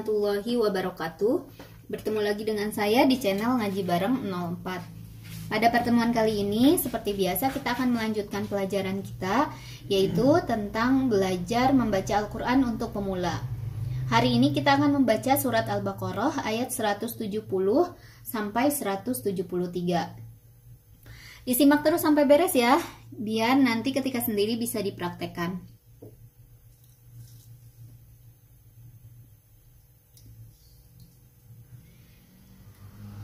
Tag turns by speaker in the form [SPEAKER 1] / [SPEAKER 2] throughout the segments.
[SPEAKER 1] warahmatullahi wabarakatuh. Bertemu lagi dengan saya di channel Ngaji Bareng 04. Pada pertemuan kali ini, seperti biasa kita akan melanjutkan pelajaran kita yaitu tentang belajar membaca Al-Qur'an untuk pemula. Hari ini kita akan membaca surat Al-Baqarah ayat 170 sampai 173. Disimak terus sampai beres ya, biar nanti ketika sendiri bisa dipraktekkan.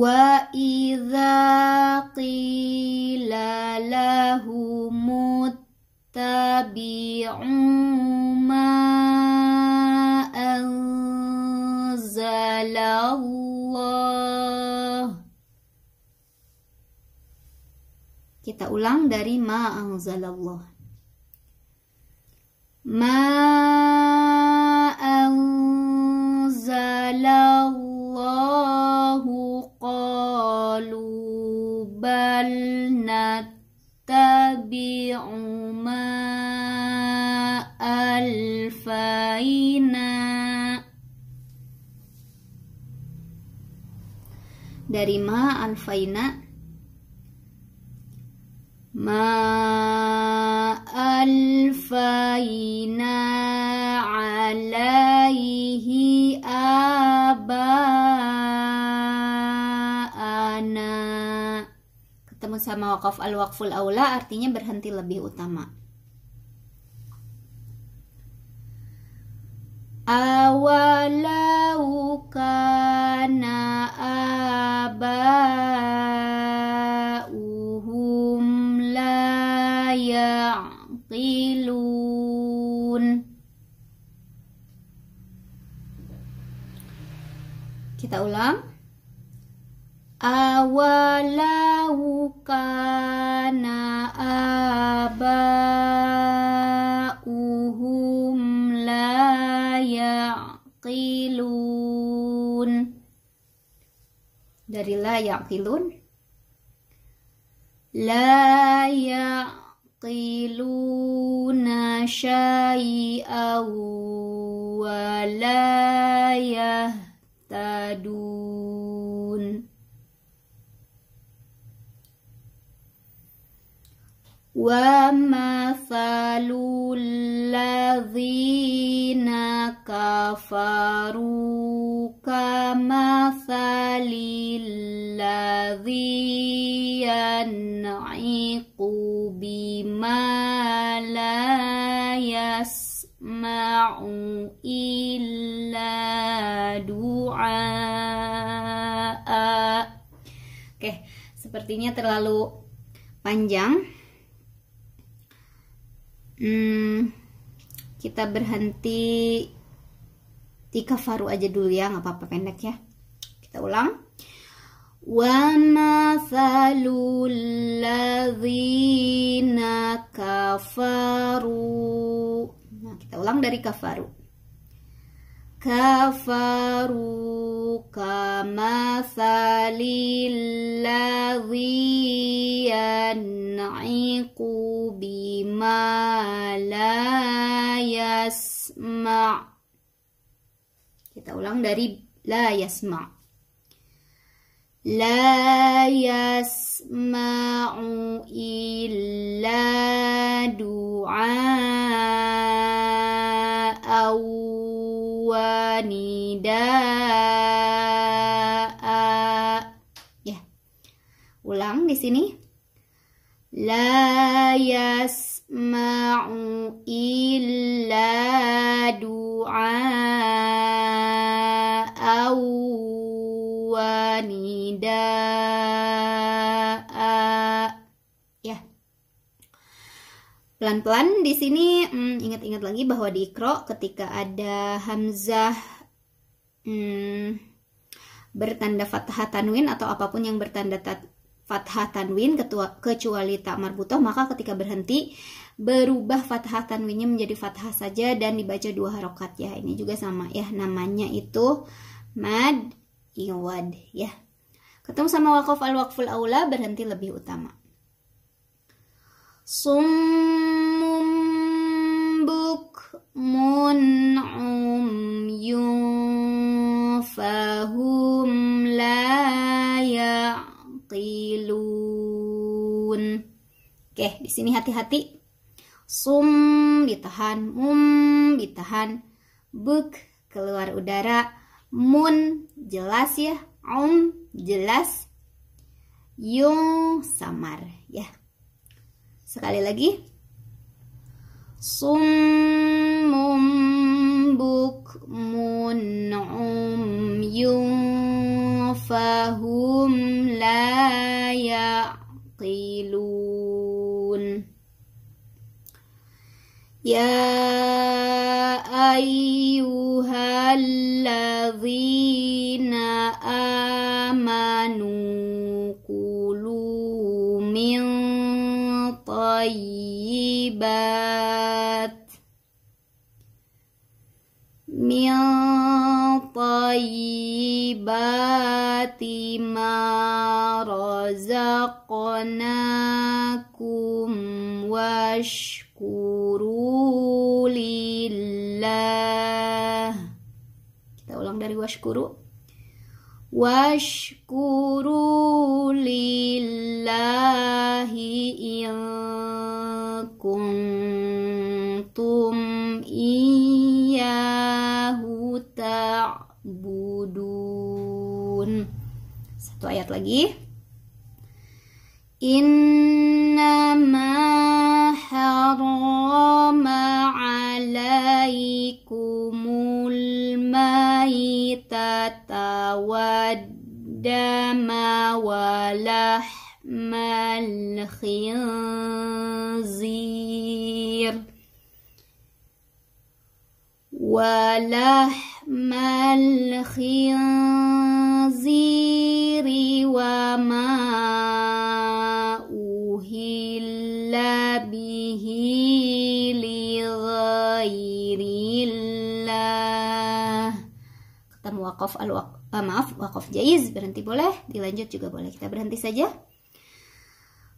[SPEAKER 1] وَإِذَا قِيلَ لَهُمُ مَا أَنزَلَ اللَّهُ Kita ulang dari ma anzalallah. Ma dari ma anfaina ma alfaina alaihi abana ketemu sama wakaf al-waqful aula artinya berhenti lebih utama Kita ulang. Awalau kana uhum la yaqilun. Dari la yaqilun. La yaqiluna syai'aw wa la yaqilun يهتدون ومثل الذين كفروا كمثل الذي ينعق بما لا يسمع إلا du'a. Oke, sepertinya terlalu panjang. Hmm, kita berhenti di kafaru aja dulu ya, nggak apa-apa pendek ya. Kita ulang. ومثل الذين كفروا nah, kita ulang dari kafaru kafaru kamathalil ladhi yan'iqu bima la yasma' kita ulang dari la yasma' La yasma'u illa du'a di sini la yasma'u illa du'a wa nida'a ya pelan-pelan di sini hmm, ingat-ingat lagi bahwa di ikro ketika ada hamzah hmm, bertanda fathah tanwin atau apapun yang bertanda fathah tanwin ketua, kecuali tak marbutoh maka ketika berhenti berubah fathah tanwinnya menjadi fathah saja dan dibaca dua harokat ya ini juga sama ya namanya itu mad iwad ya ketemu sama wakaf al wakful aula berhenti lebih utama summum buk Oke, di sini hati-hati. Sum ditahan, mum ditahan, buk keluar udara, mun jelas ya, Om jelas, yung samar ya. Sekali lagi. Sum mum buk mun um yung fahum la yaqilun يا أيها الذين آمنوا كلوا من طيبات من طيبات ما رزقناكم واشكروا Alhamdulillah. Kita ulang dari washkuru. Washkuru lillahi in kuntum iyyahu ta'budun. Satu ayat lagi. In الدم ولحم الخنزير ولحم الخنزير وما أهل به لغير الله ختم وقف الوقت Waqaf jaiz berhenti boleh, dilanjut juga boleh. Kita berhenti saja.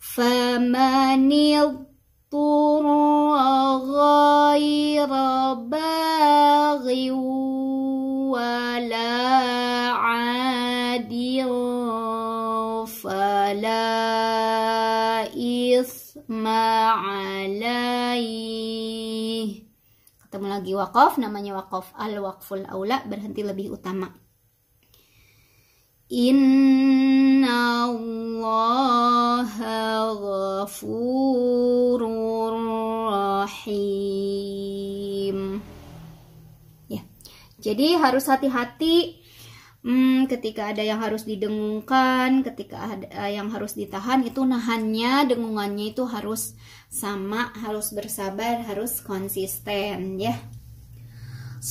[SPEAKER 1] Famanil ghaira ketemu lagi wakaf namanya wakaf al wakful aula berhenti lebih utama Inna allaha ghafurur rahim. Ya. Jadi harus hati-hati hmm, ketika ada yang harus didengungkan, ketika ada yang harus ditahan itu nahannya, dengungannya itu harus sama, harus bersabar, harus konsisten ya.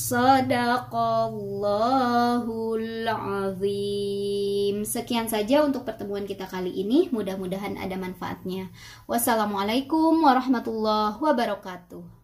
[SPEAKER 1] Sadaqallahul azim. Sekian saja untuk pertemuan kita kali ini. Mudah-mudahan ada manfaatnya. Wassalamualaikum warahmatullahi wabarakatuh.